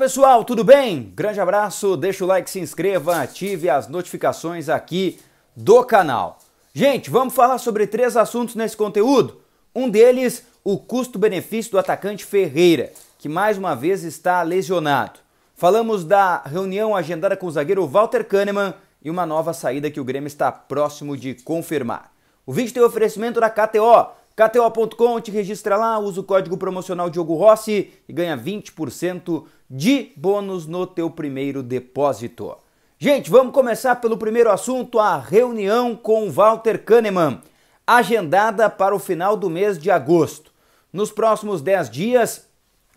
pessoal, tudo bem? Grande abraço, deixa o like, se inscreva, ative as notificações aqui do canal. Gente, vamos falar sobre três assuntos nesse conteúdo. Um deles, o custo-benefício do atacante Ferreira, que mais uma vez está lesionado. Falamos da reunião agendada com o zagueiro Walter Kahneman e uma nova saída que o Grêmio está próximo de confirmar. O vídeo tem oferecimento da KTO, kto.com, te registra lá, usa o código promocional Diogo Rossi e ganha 20% de bônus no teu primeiro depósito. Gente, vamos começar pelo primeiro assunto, a reunião com Walter Kahneman, agendada para o final do mês de agosto. Nos próximos 10 dias,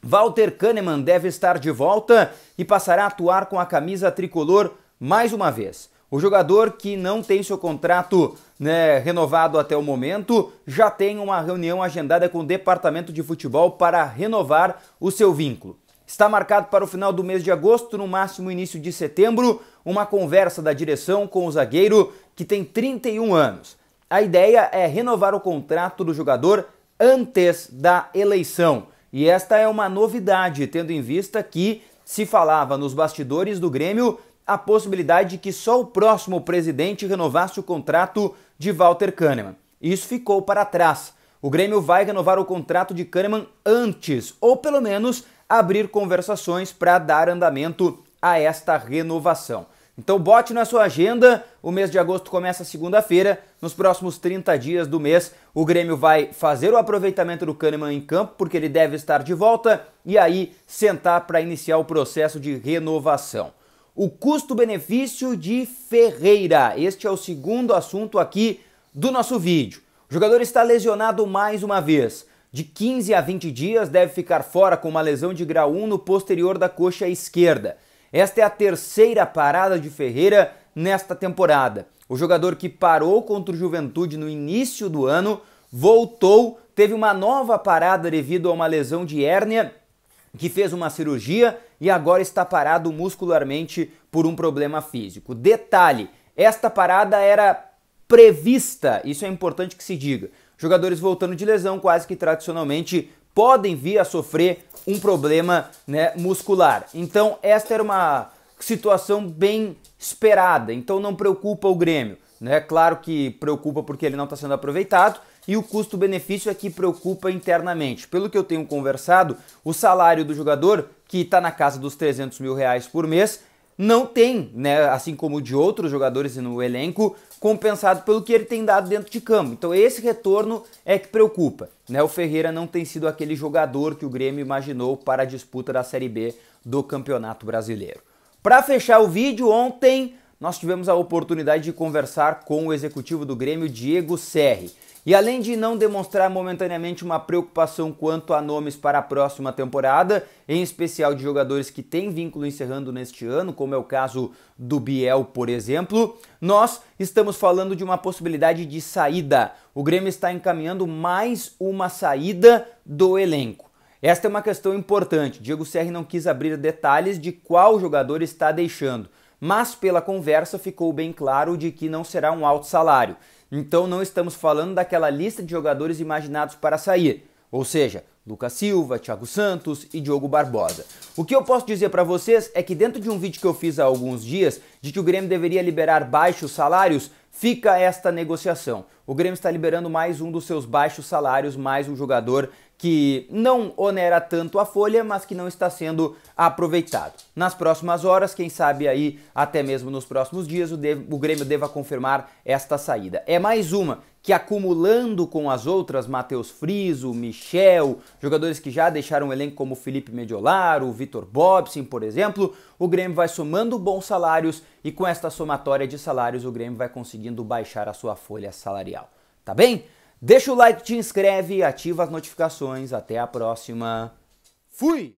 Walter Kahneman deve estar de volta e passará a atuar com a camisa tricolor mais uma vez. O jogador que não tem seu contrato né, renovado até o momento já tem uma reunião agendada com o departamento de futebol para renovar o seu vínculo. Está marcado para o final do mês de agosto, no máximo início de setembro, uma conversa da direção com o zagueiro que tem 31 anos. A ideia é renovar o contrato do jogador antes da eleição. E esta é uma novidade, tendo em vista que se falava nos bastidores do Grêmio a possibilidade de que só o próximo presidente renovasse o contrato de Walter Kahneman. Isso ficou para trás. O Grêmio vai renovar o contrato de Kahneman antes, ou pelo menos abrir conversações para dar andamento a esta renovação. Então bote na sua agenda, o mês de agosto começa segunda-feira, nos próximos 30 dias do mês o Grêmio vai fazer o aproveitamento do Kahneman em campo, porque ele deve estar de volta, e aí sentar para iniciar o processo de renovação. O custo-benefício de Ferreira, este é o segundo assunto aqui do nosso vídeo. O jogador está lesionado mais uma vez de 15 a 20 dias, deve ficar fora com uma lesão de grau 1 no posterior da coxa esquerda. Esta é a terceira parada de Ferreira nesta temporada. O jogador que parou contra o Juventude no início do ano voltou, teve uma nova parada devido a uma lesão de hérnia, que fez uma cirurgia e agora está parado muscularmente por um problema físico. Detalhe: esta parada era prevista, isso é importante que se diga. Jogadores voltando de lesão quase que tradicionalmente podem vir a sofrer um problema né, muscular. Então, esta era uma situação bem esperada, então não preocupa o Grêmio. Né? Claro que preocupa porque ele não está sendo aproveitado e o custo-benefício é que preocupa internamente. Pelo que eu tenho conversado, o salário do jogador, que está na casa dos 300 mil reais por mês, não tem, né, assim como de outros jogadores no elenco, compensado pelo que ele tem dado dentro de campo. Então esse retorno é que preocupa. Né? O Ferreira não tem sido aquele jogador que o Grêmio imaginou para a disputa da Série B do Campeonato Brasileiro. Para fechar o vídeo, ontem nós tivemos a oportunidade de conversar com o executivo do Grêmio, Diego Serri. E além de não demonstrar momentaneamente uma preocupação quanto a nomes para a próxima temporada, em especial de jogadores que têm vínculo encerrando neste ano, como é o caso do Biel, por exemplo, nós estamos falando de uma possibilidade de saída. O Grêmio está encaminhando mais uma saída do elenco. Esta é uma questão importante. Diego Serri não quis abrir detalhes de qual jogador está deixando, mas pela conversa ficou bem claro de que não será um alto salário. Então não estamos falando daquela lista de jogadores imaginados para sair, ou seja, Lucas Silva, Thiago Santos e Diogo Barbosa. O que eu posso dizer para vocês é que dentro de um vídeo que eu fiz há alguns dias de que o Grêmio deveria liberar baixos salários, fica esta negociação. O Grêmio está liberando mais um dos seus baixos salários, mais um jogador que não onera tanto a folha, mas que não está sendo aproveitado. Nas próximas horas, quem sabe aí até mesmo nos próximos dias, o, o Grêmio deva confirmar esta saída. É mais uma que acumulando com as outras, Matheus Friso, Michel, jogadores que já deixaram o elenco como Felipe Mediolaro, Vitor Bobsin, por exemplo, o Grêmio vai somando bons salários e com esta somatória de salários o Grêmio vai conseguindo baixar a sua folha salarial. Tá bem? Deixa o like, te inscreve, ativa as notificações. Até a próxima. Fui!